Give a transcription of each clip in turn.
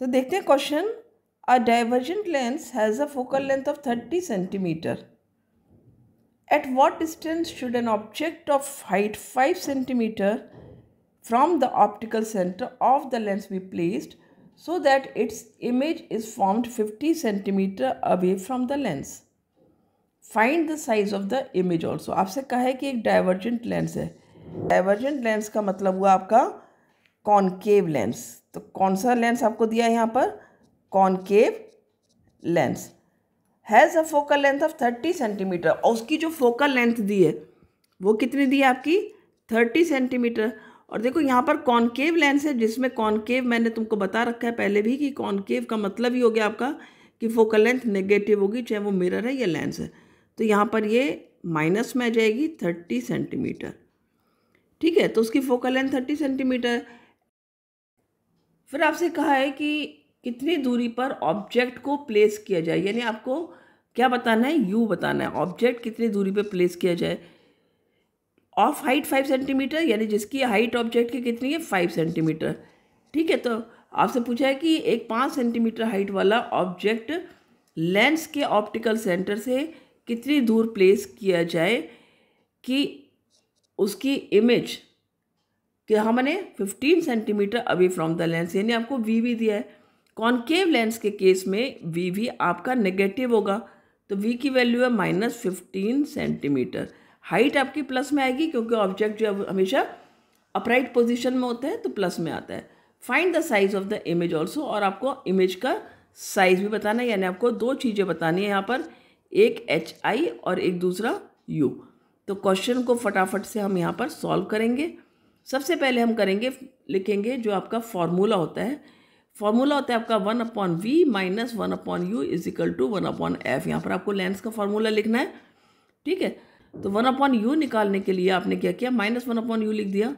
तो देखते हैं question a divergent lens has a focal length of thirty centimetre at what distance should an object of height five centimetre from the optical centre of the lens be placed so that its image is formed fifty centimetre away from the lens find the size of the image also आपसे कहा है कि एक divergent lens है divergent lens का मतलब हुआ आपका कॉनकेव लेंस तो कौन सा लेंस आपको दिया है यहाँ पर concave lens has a focal length of thirty centimetre और उसकी जो फोकल लेंथ दी है वो कितनी दी है आपकी थर्टी सेंटीमीटर और देखो यहाँ पर कॉनकेव लेंस है जिसमें कॉनकेव मैंने तुमको बता रखा है पहले भी कि कॉनकेव का मतलब ही हो गया आपका कि फोकल लेंथ नेगेटिव होगी चाहे वो मिरर है या लेंस है तो यहाँ पर ये माइनस में आ जाएगी थर्टी सेंटीमीटर ठीक है तो उसकी फोकल लेंथ थर्टी सेंटीमीटर फिर आपसे कहा है कि कितनी दूरी पर ऑब्जेक्ट को प्लेस किया जाए यानी आपको क्या बताना है यू बताना है ऑब्जेक्ट कितनी दूरी पर प्लेस किया जाए ऑफ हाइट फाइव सेंटीमीटर यानी जिसकी हाइट ऑब्जेक्ट की कितनी है फाइव सेंटीमीटर ठीक है तो आपसे पूछा है कि एक पाँच सेंटीमीटर हाइट वाला ऑब्जेक्ट लेंस के ऑप्टिकल सेंटर से कितनी दूर प्लेस किया जाए कि उसकी इमेज कि हमने 15 centimetre away from the lens यानी आपको वी वी दिया है कॉन्केव लेंस के केस में वी वी आपका नेगेटिव होगा तो वी की वैल्यू है माइनस फिफ्टीन सेंटीमीटर हाइट आपकी प्लस में आएगी क्योंकि ऑब्जेक्ट जो है हमेशा अपराइट पोजिशन में होता है तो प्लस में आता है find the size of the image also और आपको इमेज का साइज भी बताना है यानी आपको दो चीज़ें बतानी है यहाँ पर एक एच आई और एक दूसरा यू तो क्वेश्चन को फटाफट से हम यहाँ पर सॉल्व करेंगे सबसे पहले हम करेंगे लिखेंगे जो आपका फॉर्मूला होता है फॉर्मूला होता है आपका one upon V minus one upon U is equal to one upon F यहाँ पर आपको लेंस का फॉर्मूला लिखना है ठीक है तो वन अपॉन यू निकालने के लिए आपने क्या किया माइनस वन अपॉन यू लिख दिया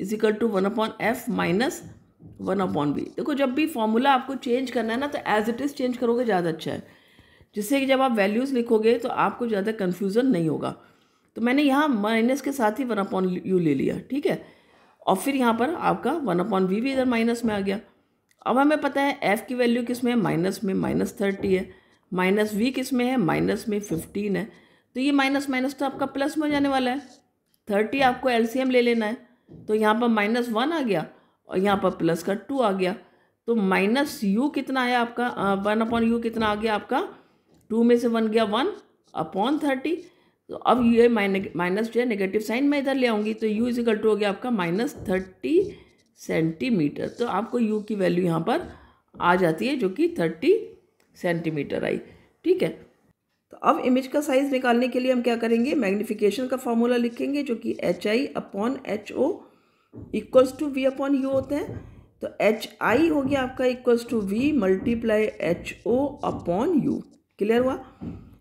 is equal to one upon F minus one upon V देखो जब भी फॉर्मूला आपको चेंज करना है ना तो एज इट इज़ चेंज करोगे ज़्यादा अच्छा है जिससे कि जब आप वैल्यूज़ लिखोगे तो आपको ज़्यादा कन्फ्यूज़न नहीं होगा तो मैंने यहाँ माइनस के साथ ही वन अपॉन यू ले लिया ठीक है और फिर यहाँ पर आपका वन अपॉन वी भी इधर माइनस में आ गया अब हमें पता है एफ़ की वैल्यू किस में है माइनस में माइनस थर्टी है माइनस वी किस में है माइनस में फिफ्टीन है तो ये माइनस माइनस तो आपका प्लस में जाने वाला है थर्टी आपको एलसीएम ले लेना है तो यहाँ पर माइनस वन आ गया और यहाँ पर प्लस का टू आ गया तो माइनस यू कितना आया आपका वन अपॉन यू कितना आ गया आपका टू में से वन गया वन अपॉन थर्टी तो अब यू है माइनस जो है नेगेटिव साइन मैं इधर ले आऊँगी तो यू इजिकल टू हो गया आपका माइनस थर्टी सेंटीमीटर तो आपको यू की वैल्यू यहाँ पर आ जाती है जो कि थर्टी सेंटीमीटर आई ठीक है तो अब इमेज का साइज निकालने के लिए हम क्या करेंगे मैग्निफिकेशन का फॉर्मूला लिखेंगे जो कि H I upon H O equals to V upon U होते हैं तो एच आई हो गया आपका equals to V multiply H O upon U clear हुआ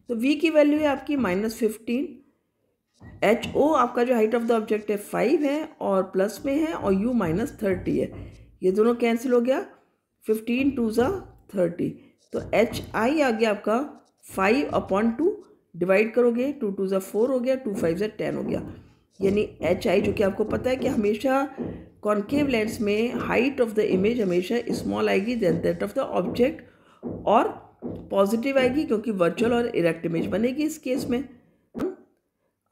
तो वी की वैल्यू है आपकी माइनस फिफ्टीन एच ओ आपका जो हाइट ऑफ द ऑब्जेक्ट है फाइव है और प्लस में है और यू माइनस थर्टी है ये दोनों कैंसिल हो गया फिफ्टीन टू ज़ा थर्टी तो एच आई आ गया आपका फाइव अपॉन टू डिवाइड करोगे टू टू ज़ा फोर हो गया टू फाइव ज़ा टेन हो गया यानी एच आई जो कि आपको पता है कि हमेशा कॉन्केव लेंस में हाइट ऑफ द इमेज हमेशा स्मॉल आएगी then that of the object और पॉजिटिव आएगी क्योंकि वर्चुअल और इरेक्ट इमेज बनेगी इस केस में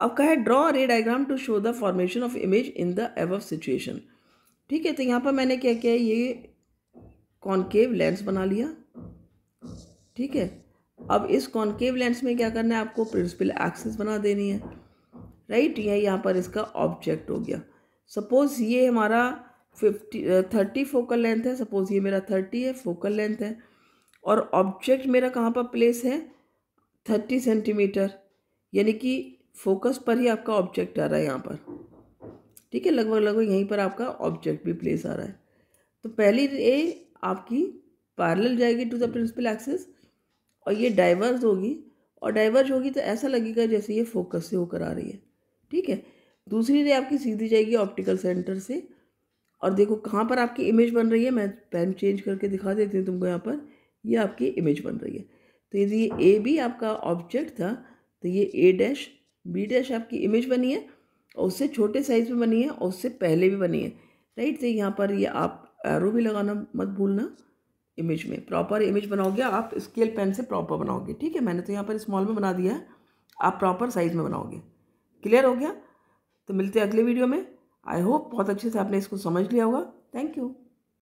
अब कहा है draw ray diagram to show the formation of image in the above situation ठीक है तो यहाँ पर मैंने क्या किया ये कॉन्केव लेंस बना लिया ठीक है अब इस कॉन्केव लेंस में क्या करना है आपको प्रिंसिपल एक्सिस बना देनी है राइट ये यहाँ पर इसका ऑब्जेक्ट हो गया सपोज ये हमारा फिफ्टी थर्टी फोकल लेंथ है सपोज ये मेरा थर्टी है फोकल लेंथ है और ऑब्जेक्ट मेरा कहाँ पर प्लेस है थर्टी सेंटीमीटर यानी कि फोकस पर ही आपका ऑब्जेक्ट आ रहा है यहाँ पर ठीक है लगभग लगभग यहीं पर आपका ऑब्जेक्ट भी प्लेस आ रहा है तो पहली ए आपकी पैरेलल जाएगी टू द प्रिंसिपल एक्सेस और ये डाइवर्स होगी और डाइवर्स होगी तो ऐसा लगेगा जैसे ये फोकस से होकर आ रही है ठीक है दूसरी रे आपकी सीधी जाएगी ऑप्टिकल सेंटर से और देखो कहाँ पर आपकी इमेज बन रही है मैं पेन चेंज करके दिखा देती हूँ तुमको यहाँ पर ये आपकी इमेज बन रही है तो यदि ए भी आपका ऑब्जेक्ट था तो ये ए डैश बी डैश आपकी इमेज बनी है और उससे छोटे साइज में बनी है और उससे पहले भी बनी है राइट तो यहाँ पर ये आप एरो भी लगाना मत भूलना इमेज में प्रॉपर इमेज बनाओगे आप स्केल पेन से प्रॉपर बनाओगे ठीक है मैंने तो यहाँ पर स्मॉल में बना दिया है आप प्रॉपर साइज़ में बनाओगे क्लियर हो गया तो मिलते हैं अगले वीडियो में आई होप बहुत अच्छे से आपने इसको समझ लिया होगा थैंक यू